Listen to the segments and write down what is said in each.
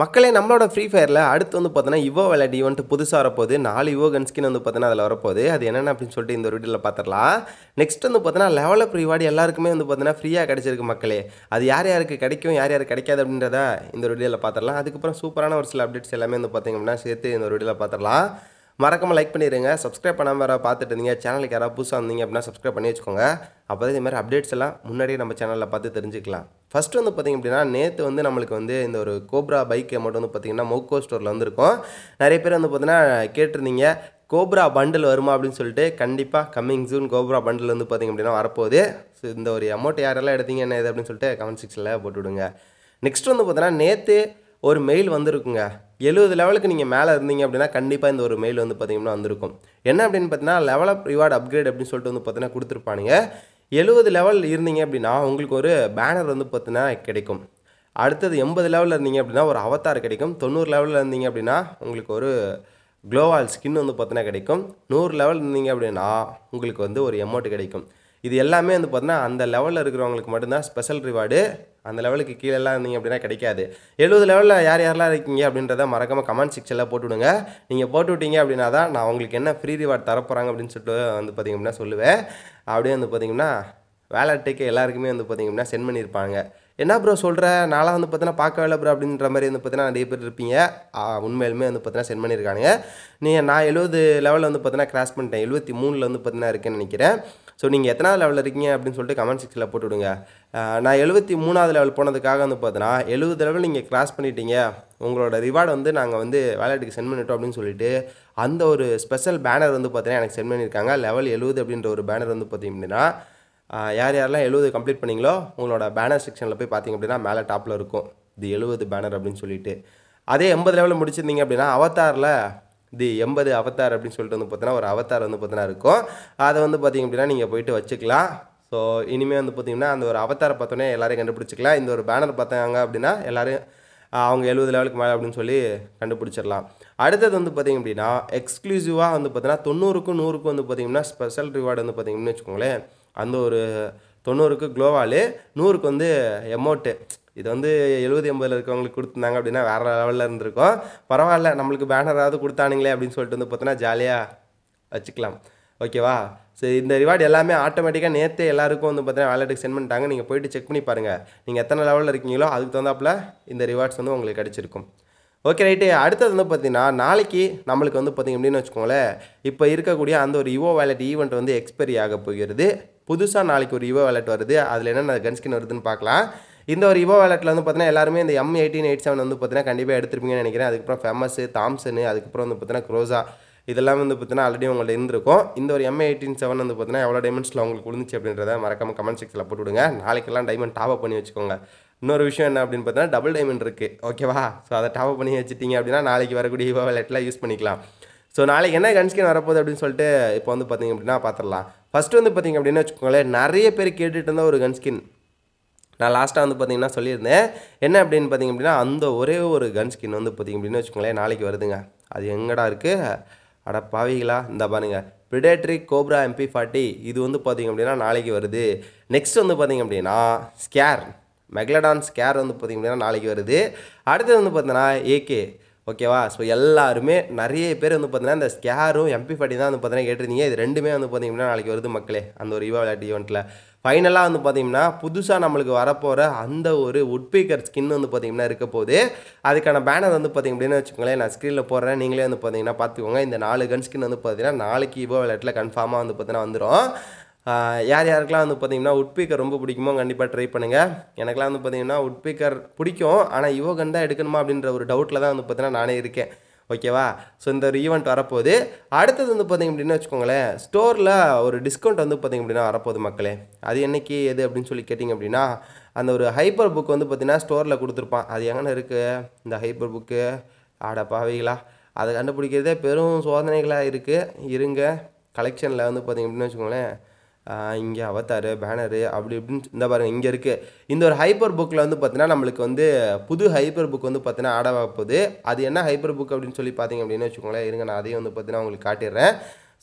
மக்களே நம்மளோட ஃப்ரீ ஃபயரில் அடுத்து வந்து பார்த்தோன்னா இவோ விளையாடி வந்துட்டு புதுசாக வரப்போகுது நாலு இவோ கன் ஸ்கின் வந்து பார்த்தீங்கன்னா அதில் வரப்போகுது அது என்னென்ன அப்படின்னு சொல்லிட்டு இந்த வீடியோவில் பார்த்துடலாம் நெக்ஸ்ட் வந்து பார்த்தீங்கன்னா லெவலப் ரிவார்டு எல்லாருக்குமே வந்து பார்த்தீங்கன்னா ஃப்ரீயாக கிடச்சிருக்கு மக்களே அது யார் யாருக்கு கிடைக்கும் யார் யார் கிடைக்காது அப்படின்றத இந்த வீடியோவில் பார்த்துடலாம் அதுக்கப்புறம் சூப்பரான ஒரு சில அப்டேட்ஸ் எல்லாமே வந்து பார்த்திங்க அப்படின்னா சேர்த்து இந்த வீடியோவில் பார்த்துடலாம் மறக்காமல் லைக் பண்ணிடுங்க சப்ஸ்கிரைப் பண்ணாமல் வேறு பார்த்துட்டு இருந்தீங்க சேனலுக்கு யாராவது புதுசாக இருந்தீங்க அப்படின்னா சப்ஸ்கிரைப் பண்ணி வச்சுக்கோங்க அப்போ இதே மாதிரி அப்டேட்ஸ் எல்லாம் முன்னாடியே நம்ம சேனலில் பார்த்து தெரிஞ்சுக்கலாம் ஃபஸ்ட்டு வந்து பார்த்திங்க அப்படின்னா நேற்று வந்து நம்மளுக்கு வந்து இந்த ஒரு கோப்ரா பைக் அமௌண்ட் வந்து பார்த்திங்கன்னா மோக்கோ ஸ்டோரில் வந்துருக்கும் நிறைய பேர் வந்து பார்த்திங்கன்னா கேட்டிருந்தீங்க கோப்ரா பண்டில் வருமா அப்படின்னு சொல்லிட்டு கண்டிப்பாக கம்மிங் ஜூன் கோப்ரா பண்டில் வந்து பார்த்திங்க அப்படின்னா வரப்போகுது ஸோ இந்த ஒரு அமௌண்ட் யாரெல்லாம் எடுத்தீங்க என்ன இது அப்படின்னு சொல்லிட்டு கமெண்ட் செக்ஷனில் போட்டுவிடுங்க நெக்ஸ்ட் வந்து பார்த்தீங்கன்னா நேற்று ஒரு மெயில் வந்திருக்குங்க எழுபது லெவலுக்கு நீங்கள் மேலே இருந்தீங்க அப்படின்னா கண்டிப்பாக இந்த ஒரு மெயில் வந்து பார்த்திங்கன்னா வந்திருக்கும் என்ன அப்படின்னு பார்த்தீங்கன்னா லெவலப் ரிவார்டு அப்கிரேட் அப்படின்னு சொல்லிட்டு வந்து பார்த்தீங்கன்னா கொடுத்துருப்பானுங்க எழுபது லெவல் இருந்தீங்க அப்படின்னா உங்களுக்கு ஒரு பேனர் வந்து பார்த்தீங்கன்னா கிடைக்கும் அடுத்தது எண்பது லெவலில் இருந்தீங்க அப்படின்னா ஒரு அவத்தார் கிடைக்கும் தொண்ணூறு லெவலில் இருந்தீங்க அப்படின்னா உங்களுக்கு ஒரு க்ளோவால் ஸ்கின் வந்து பார்த்தீங்கன்னா கிடைக்கும் நூறு லெவல் இருந்தீங்க அப்படின்னா உங்களுக்கு வந்து ஒரு எமௌண்ட் கிடைக்கும் இது எல்லாமே வந்து பார்த்தீங்கன்னா அந்த லெவலில் இருக்கிறவங்களுக்கு மட்டும்தான் ஸ்பெஷல் ரிவார்டு அந்த லெவலுக்கு கீழெல்லாம் இருந்தீங்க அப்படின்னா கிடைக்காது எழுபது லெவலில் யார் யாரெல்லாம் இருக்கீங்க அப்படின்றத மறக்காமல் கமெண்ட் செக்ஷனில் போட்டுவிடுங்க நீங்கள் போட்டு விட்டீங்க அப்படின்னா தான் நான் உங்களுக்கு என்ன ஃப்ரீ ரிவார்ட் தரப்போகிறாங்க அப்படின்னு சொல்லிட்டு வந்து அப்படின்னா சொல்லுவேன் அப்படியே வந்து பார்த்திங்கன்னா வேலட்டுக்கு எல்லாருக்குமே வந்து பார்த்திங்கன்னா சென்ட் பண்ணியிருப்பாங்க என்ன ப்ரோ சொல்கிற நாளாக வந்து பார்த்தீங்கன்னா பார்க்க வேலை ப்ரோ அப்படின்ற மாதிரி வந்து பார்த்தீங்கன்னா நிறைய பேர் இருப்பீங்க உண்மையிலுமே வந்து பார்த்தீங்கன்னா சென்ட் பண்ணியிருக்கானுங்க நீங்கள் நான் எழுபது லெவலில் வந்து பார்த்தீங்கன்னா கிராஸ் பண்ணிட்டேன் எழுபத்தி மூணில் வந்து பார்த்தீங்கன்னா இருக்குன்னு நினைக்கிறேன் ஸோ நீங்கள் எத்தனாவது லெவலில் இருக்கீங்க அப்படின்னு சொல்லிட்டு கமெண்ட் செக்ஷனில் போட்டுவிடுங்க நான் எழுபத்தி மூணாவது லெவல் போனதுக்காக வந்து பார்த்தோன்னா எழுபது லெவல் நீங்கள் கிராஸ் பண்ணிட்டீங்க உங்களோட ரிவார்டு வந்து நாங்கள் வந்து வேலைட்டுக்கு சென்ட் பண்ணிட்டோம் அப்படின்னு சொல்லிட்டு அந்த ஒரு ஸ்பெஷல் பேனர் வந்து பார்த்தீங்கன்னா எனக்கு சென்ட் பண்ணியிருக்காங்க லெவல் எழுபது அப்படின்ற ஒரு பேனர் வந்து பார்த்தீங்கன்னா யார் யாரெல்லாம் எழுபது கம்ப்ளீட் பண்ணிங்களோ உங்களோட பேனர் செக்ஷனில் போய் பார்த்தீங்க அப்படின்னா மேலே டாப்பில் இருக்கும் இது எழுபது பேனர் அப்படின்னு சொல்லிட்டு அதே எண்பது லெவலில் முடிச்சிருந்தீங்க அப்படின்னா அவத்தாரில் தி எண்பது அவத்தார் அப்படின்னு சொல்லிட்டு வந்து பார்த்தீங்கன்னா ஒரு அவத்தார் வந்து பார்த்தீங்கன்னா இருக்கும் அதை வந்து பார்த்திங்க அப்படின்னா நீங்கள் போயிட்டு வச்சுக்கலாம் ஸோ இனிமேல் வந்து பார்த்திங்கன்னா அந்த ஒரு அவத்தாரை பார்த்தோன்னே எல்லோரையும் கண்டுபிடிச்சிக்கலாம் இந்த ஒரு பேனர் பார்த்தாங்க அப்படின்னா எல்லோரும் அவங்க எழுபது லெவலுக்கு மேலே அப்படின்னு சொல்லி கண்டுபிடிச்சிடலாம் அடுத்தது வந்து பார்த்திங்க அப்படின்னா எக்ஸ்க்ளூசிவாக வந்து பார்த்தீங்கன்னா தொண்ணூறுக்கும் நூறுக்கும் வந்து பார்த்திங்கன்னா ஸ்பெஷல் ரிவார்டு வந்து பார்த்திங்கன்னு வச்சுக்கோங்களேன் அந்த ஒரு தொண்ணூறுக்கு க்ளோவாலு நூறுக்கு வந்து எமௌண்ட்டு இது வந்து எழுபது எண்பதில் இருக்கவங்களுக்கு கொடுத்துருந்தாங்க அப்படின்னா வேறு லெவலில் இருந்திருக்கும் பரவாயில்ல நம்மளுக்கு பேனராவது கொடுத்தானுங்களே அப்படின்னு சொல்லிட்டு வந்து பார்த்தோன்னா ஜாலியாக வச்சுக்கலாம் ஓகேவா சரி இந்த ரிவார்டு எல்லாமே ஆட்டோமேட்டிக்காக நேற்றே எல்லாருக்கும் வந்து பார்த்தீங்கன்னா வேலெட்டுக்கு சென்ட் பண்ணிட்டாங்க நீங்கள் போயிட்டு செக் பண்ணி பாருங்கள் நீங்கள் எத்தனை லெவலில் இருக்கீங்களோ அதுக்கு தகுந்தாப்பில் இந்த ரிவார்ட்ஸ் வந்து உங்களுக்கு கிடச்சிருக்கும் ஓகே ரைட்டு அடுத்தது வந்து பார்த்தீங்கன்னா நாளைக்கு நம்மளுக்கு வந்து பார்த்திங்க அப்படின்னு வச்சுக்கோங்களேன் இப்போ இருக்கக்கூடிய அந்த ஒரு இவோ வேலெட் ஈவெண்ட் வந்து எக்ஸ்பைரி ஆக போகிறது புதுசாக நாளைக்கு ஒரு இவோ வேலெட் வருது அதில் என்னென்ன கன்ஸ்கின் வருதுன்னு பார்க்கலாம் இந்த ஒரு இவோ வேலட்டில் வந்து பார்த்தீங்கன்னா எல்லாருமே இந்த எம் எயிட்டீன் எயிட் செவன் வந்து பார்த்தீங்கன்னா கண்டிப்பாக எடுத்துருப்பீங்கன்னு நினைக்கிறேன் அதுக்கப்புறம் ஃபேமஸ் தாம்சனு அதுக்கப்புறம் வந்து பார்த்தீங்கன்னா க்ரோசா இதெல்லாம் வந்து பார்த்தீங்கன்னா ஆல்ரெடி உங்கள்கிட்ட இருந்திருக்கும் இந்த ஒரு எம் எயிட்டின் செவன் வந்து பார்த்தீங்கன்னா எவ்வளோ டைமண்ட்ஸில் உங்களுக்கு விழுந்துச்சு அப்படின்றத மறக்காமல் கமெண்ட் செக்ஷனில் போட்டுவிடுங்க நாளைக்கெல்லாம் டைமண்ட் டாப் அப் பண்ணி வச்சுக்கோங்க இன்னொரு விஷயம் என்ன அப்படின்னு பார்த்தீங்கன்னா டபுள் டைமண்ட் இருக்குது ஓகேவா ஸோ அதை டாப் அப் பண்ணி வச்சுட்டிங்க அப்படின்னா நாளைக்கு வரக்கூடிய யுவா விளையாட்டில் யூஸ் பண்ணிக்கலாம் ஸோ நாளைக்கு என்ன கன்ஸ்கின் வரப்போகுது அப்படின்னு சொல்லிட்டு இப்போ வந்து பார்த்தீங்க அப்படின்னா பார்த்துடலாம் ஃபஸ்ட்டு வந்து பார்த்தீங்க அப்படின்னா வச்சுக்கோங்களேன் நிறைய பேர் கேட்டுகிட்டு இருந்தால் ஒரு கன்ஸ்கின் நான் லாஸ்ட்டாக வந்து பார்த்தீங்கன்னா சொல்லியிருந்தேன் என்ன அப்படின்னு பார்த்திங்க அப்படின்னா அந்த ஒரே ஒரு கன் ஸ்கின் வந்து பார்த்திங்க அப்படின்னு வச்சுக்கோங்களேன் நாளைக்கு வருதுங்க அது எங்கடா இருக்குது அட பாவிகளா இந்த பாருங்கள் பிடேட்ரி கோப்ரா எம்பி ஃபார்ட்டி இது வந்து பார்த்திங்க அப்படின்னா நாளைக்கு வருது நெக்ஸ்ட் வந்து பார்த்திங்க அப்படின்னா ஸ்கேர் மெக்லடான் ஸ்கேர் வந்து பார்த்திங்க அப்படின்னா நாளைக்கு வருது அடுத்தது வந்து பார்த்தீங்கன்னா ஏகே ஓகேவா ஸோ எல்லாருமே நிறைய பேர் வந்து பார்த்தீங்கன்னா இந்த ஸ்கேரும் எம்பி ஃபார்ட்டி தான் வந்து பார்த்தீங்கன்னா கேட்டிருந்தீங்க இது ரெண்டுமே வந்து பார்த்திங்க அப்படின்னா நாளைக்கு வருது மக்களே அந்த ஒரு யுவா விளையாட்டு ஈவெண்ட்டில் ஃபைனலாக வந்து பார்த்திங்கன்னா புதுசாக நம்மளுக்கு வரப்போகிற அந்த ஒரு உட்பீக்கர் ஸ்கின் வந்து பார்த்தீங்கன்னா இருக்க போது அதுக்கான பேனர் வந்து பார்த்திங்க அப்படின்னு வச்சுக்கோங்களேன் நான் ஸ்க்ரீனில் போடுறேன் நீங்களே வந்து பார்த்திங்கன்னா பார்த்துக்கோங்க இந்த நாலு கன் ஸ்கின் வந்து பார்த்திங்கன்னா நாளைக்கு இவோ விளையாட்டில் கன்ஃபார்மாக வந்து பார்த்தீங்கன்னா வந்துடும் யார் யாருக்கெலாம் வந்து பார்த்தீங்கன்னா உட்பீக்கர் ரொம்ப பிடிக்குமோ கண்டிப்பாக ட்ரை பண்ணுங்கள் எனக்கெலாம் வந்து பார்த்திங்கன்னா உட்பீக்கர் பிடிக்கும் ஆனால் இவோ கன் தான் எடுக்கணுமா அப்படின்ற ஒரு டவுட்டில் தான் வந்து பார்த்திங்கன்னா நானே இருக்கேன் ஓகேவா ஸோ இந்த ஒரு ஈவெண்ட் வரப்போகுது அடுத்தது வந்து பார்த்திங்க அப்படின்னு வச்சுக்கோங்களேன் ஸ்டோரில் ஒரு டிஸ்கவுண்ட் வந்து பார்த்திங்க அப்படின்னா வரப்போகுது மக்களே அது என்றைக்கு எது அப்படின்னு சொல்லி கேட்டிங்க அப்படின்னா அந்த ஒரு ஹைப்பர் புக் வந்து பார்த்திங்கன்னா ஸ்டோரில் கொடுத்துருப்பான் அது எங்கே இருக்குது இந்த ஹைப்பர் புக்கு ஆட பாவிகளா அதை கண்டுபிடிக்கிறதே பெரும் சோதனைகளாக இருக்குது இருங்க கலெக்ஷனில் வந்து பார்த்திங்க அப்படின்னு வச்சுக்கோங்களேன் இங்கே அவத்தாரு பேனரு அப்படி இப்படின்னு இந்த பாருங்கள் இங்கே இருக்குது இந்த ஒரு ஹைப்பர் புக்கில் வந்து பார்த்தீங்கன்னா நம்மளுக்கு வந்து புது ஹைப்பர் புக் வந்து பார்த்தீங்கன்னா ஆட போகுது அது என்ன ஹைப்பர் புக் அப்படின்னு சொல்லி பார்த்தீங்க அப்படின்னு வச்சுக்கோங்களேன் இருங்க நான் அதையும் வந்து பார்த்தீங்கன்னா உங்களுக்கு காட்டிடுறேன்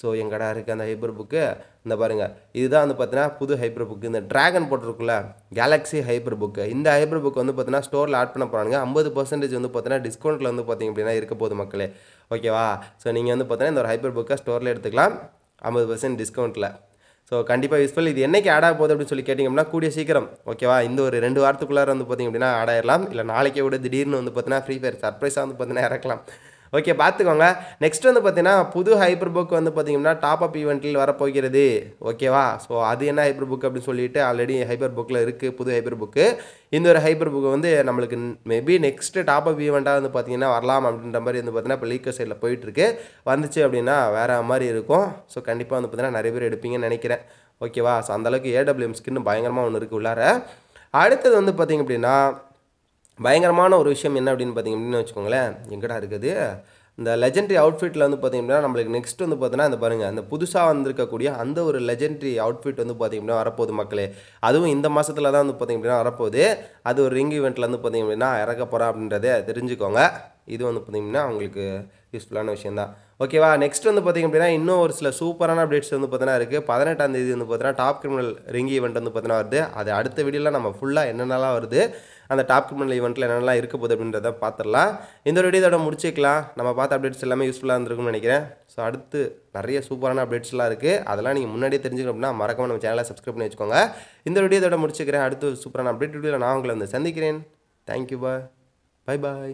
ஸோ எங்கடா இருக்குது அந்த ஹைப்பர் புக்கு இந்த பாருங்கள் இதுதான் வந்து பார்த்தீங்கன்னா புது ஹைப்பர் புக்கு இந்த ட்ராகன் போட்டிருக்குல்ல கேலக்ஸி ஹைப்பர் புக்கு இந்த ஹைப்பர் புக் வந்து பார்த்தீங்கன்னா ஸ்டோரில் ஆட் பண்ண போகிறாங்க ஐம்பது பர்சன்டேஜ் வந்து பார்த்தீங்கன்னா டிஸ்கவுண்ட்டில் வந்து பார்த்திங்க அப்படின்னா இருக்க போகுது மக்களே ஓகேவா ஸோ நீங்கள் வந்து பார்த்தீங்கன்னா இந்த ஒரு ஹைப்பர் புக்கை ஸ்டோரில் எடுத்துக்கலாம் ஐம்பது பர்சன்ட் டிஸ்கவுண்ட்டில் ஸோ கண்டிப்பாக யூஸ்ஃபுல் இது என்றைக்கு ஆட் ஆக போகுது அப்படின்னு சொல்லி கேட்டிங்கன்னா கூடிய சீக்கிரம் ஓகேவா இந்த ஒரு ரெண்டு வாரத்துக்குள்ளார வந்து பார்த்திங்க அப்படின்னா ஆட் ஆயிடலாம் இல்லை நாளைக்கே விட திடீர்னு வந்து பார்த்தீங்கன்னா ஃப்ரீ ஃபயர் சர்ப்ரைஸாக வந்து பார்த்தீங்கன்னா இறக்கலாம் ஓகே பார்த்துக்கோங்க நெக்ஸ்ட் வந்து பார்த்தீங்கன்னா புது ஹைப்பர் புக் வந்து பார்த்தீங்கன்னா டாப் அப் ஈவெண்ட்டில் வரப்போகிறது ஓகேவா ஸோ அது என்ன ஹைப்பர் புக் அப்படின்னு சொல்லிட்டு ஆல்ரெடி ஹைப்பர் புக்கில் இருக்குது புது ஹைப்பர் புக்கு இந்த ஒரு ஹைப்பர் புக்கு வந்து நம்மளுக்கு மேபி நெக்ஸ்ட் டாப் அப் ஈவெண்ட்டாக வந்து பார்த்தீங்கன்னா வரலாம் அப்படின்ற மாதிரி வந்து பார்த்தீங்கன்னா இப்போ லீக்கர் சைடில் போயிட்டுருக்கு வந்துச்சு அப்படின்னா வேறு மாதிரி இருக்கும் ஸோ கண்டிப்பாக வந்து பார்த்தீங்கன்னா நிறைய பேர் எடுப்பீங்கன்னு நினைக்கிறேன் ஓகேவா ஸோ அந்தளவுக்கு ஏடபிள்யூஎம் ஸ்கின்னு பயங்கரமாக ஒன்று இருக்குது உள்ளார அடுத்தது வந்து பார்த்திங்க அப்படின்னா பயங்கரமான ஒரு விஷயம் என்ன அப்படின்னு பார்த்தீங்க வச்சுக்கோங்களேன் எங்கடா இருக்குது இந்த லெஜெண்டரி அவுட்ஃபிட்டில் வந்து அப்படின்னா நம்மளுக்கு நெக்ஸ்ட் வந்து பார்த்தீங்கன்னா அந்த பாருங்கள் அந்த புதுசாக வந்திருக்கக்கூடிய அந்த ஒரு லெஜெண்டரி அவுட்ஃபிட் வந்து அப்படின்னா வரப்போகுது மக்களே அதுவும் இந்த மாதத்தில் தான் வந்து அப்படின்னா வரப்போகுது அது ஒரு ரிங் இவெண்ட்டில் வந்து அப்படின்னா இறக்க போகிறேன் அப்படின்றத தெரிஞ்சுக்கோங்க இது வந்து பார்த்திங்கன்னா உங்களுக்கு யூஸ்ஃபுல்லான விஷயந்தான் ஓகேவா நெக்ஸ்ட் வந்து பார்த்திங்க அப்படின்னா இன்னும் ஒரு சில சூப்பரான அப்டேட்ஸ் வந்து பார்த்தீங்கன்னா இருக்குது பதினெட்டாம் தேதி வந்து பார்த்தீங்கன்னா டாப் கிரிமினல் ரிங் ஈவெண்ட் வந்து பார்த்தீங்கன்னா வருது அது அடுத்த வீடியோவில் நம்ம ஃபுல்லாக என்னென்னலாம் வருது அந்த டாப் கிரிமினல் ஈவெண்ட்டில் என்னென்னலாம் இருக்க போகுது அப்படின்றத பார்த்துடலாம் இந்த ஒரு வீடியோ இதோட முடிச்சிக்கலாம் நம்ம பார்த்த அப்டேட்ஸ் எல்லாமே யூஸ்ஃபுல்லாக இருந்திருக்கும்னு நினைக்கிறேன் ஸோ அடுத்து நிறைய சூப்பரான அப்டேட்ஸ்லாம் இருக்குது அதெல்லாம் நீங்கள் முன்னாடியே தெரிஞ்சுக்கணும் அப்படின்னா மறக்காம நம்ம சேனலை சப்ஸ்கிரைப் பண்ணி வச்சுக்கோங்க இந்த வீடியோ இதோட முடிச்சுக்கிறேன் அடுத்து சூப்பரான அப்டேட் வீடியோவில் நான் உங்களை வந்து சந்திக்கிறேன் தேங்க்யூ பாய் பாய் பாய்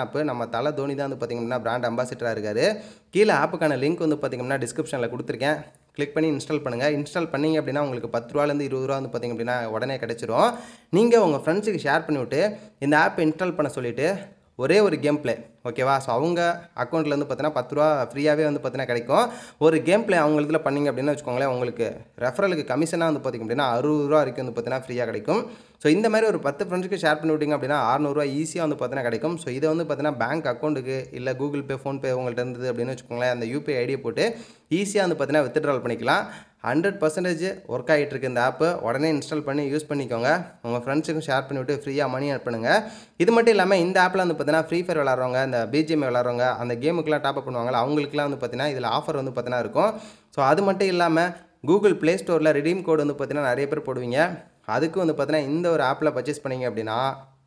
ஆப்பு நம்ம தலை தோனி தான் வந்து பார்த்திங்கன்னா பிராண்ட் அம்பாசிடராக இருக்கார் கீழே ஆப்புக்கான லிங்க் வந்து பார்த்திங்கன்னா டிஸ்கிரிப்ஷனில் கொடுத்துருக்கேன் கிளிக் பண்ணி இன்ஸ்டால் பண்ணுங்கள் இன்ஸ்டால் பண்ணிங்க அப்படின்னா உங்களுக்கு பத்து ரூபாலேருந்து இருபது ரூபா வந்து பார்த்திங்க அப்படின்னா உடனே கிடச்சிரும் நீங்கள் உங்கள் ஃப்ரெண்ட்ஸுக்கு ஷேர் பண்ணிவிட்டு இந்த ஆப் இன்ஸ்டால் பண்ண சொல்லிவிட்டு ஒரே ஒரு கேம் பிளே ஓகேவா ஸோ அவங்க அக்கௌண்ட்டில் வந்து பார்த்தீங்கன்னா பத்து ரூபா ஃப்ரீயாகவே வந்து பார்த்தீங்கன்னா கிடைக்கும் ஒரு கேம் பிளே அவங்க இதில் பண்ணிங்க அப்படின்னு வச்சுக்கோங்களேன் உங்களுக்கு ரெஃபரலுக்கு கமிஷனாக வந்து பார்த்திங்க அப்படின்னா அறுபது ரூபா வரைக்கும் வந்து பார்த்தீங்கன்னா ஃப்ரீயாக கிடைக்கும் ஸோ இந்த மாதிரி ஒரு பத்து ஃப்ரெண்ட்ஸ்க்கு ஷேர் பண்ணி விட்டிங்க அப்படின்னா அறுநூறுவா ஈஸியாக வந்து பார்த்தீங்கன்னா கிடைக்கும் ஸோ இதை வந்து பார்த்தீங்கன்னா பேங்க் அக்கௌண்ட்டுக்கு இல்லை கூகுள் பே ஃபோன்பே உங்கள்கிட்ட இருந்தது அப்படின்னு வச்சுக்கோங்களேன் அந்த யூபிஐ ஐடியை போட்டு ஈஸியாக வந்து பார்த்தீங்கன்னா வித்ட்ரால் பண்ணிக்கலாம் ஹண்ட்ரட் பர்சன்டேஜ் ஒர்க் ஆகிட்டு இருக்கு இந்த ஆப்பு உடனே இன்ஸ்டால் பண்ணி யூஸ் பண்ணிக்கோங்க உங்கள் ஃப்ரெண்ட்ஸுக்கும் ஷேர் பண்ணிவிட்டு ஃப்ரீயாக மணி அனுப்பணுங்க இது மட்டும் இல்லாமல் இந்த ஆப்பில் வந்து பார்த்தீங்கன்னா ஃப்ரீ ஃபயர் விளாட்றவங்க அந்த பிஜிஎம் விளாட்றவங்க அந்த கேமுக்கெலாம் டாப் அப் பண்ணுவாங்களா அவங்களுக்குலாம் வந்து பார்த்தீங்கன்னா இதில் ஆஃபர் வந்து பார்த்தீங்கன்னா இருக்கும் ஸோ அது மட்டும் இல்லாமல் கூகுள் ப்ளே ஸ்டோரில் ரிடீம் கோடு வந்து பார்த்தீங்கன்னா நிறைய பேர் போடுவீங்க அதுக்கு வந்து பார்த்தீங்கன்னா இந்த ஒரு ஆப்பில் பர்ச்சேஸ் பண்ணிங்க அப்படின்னா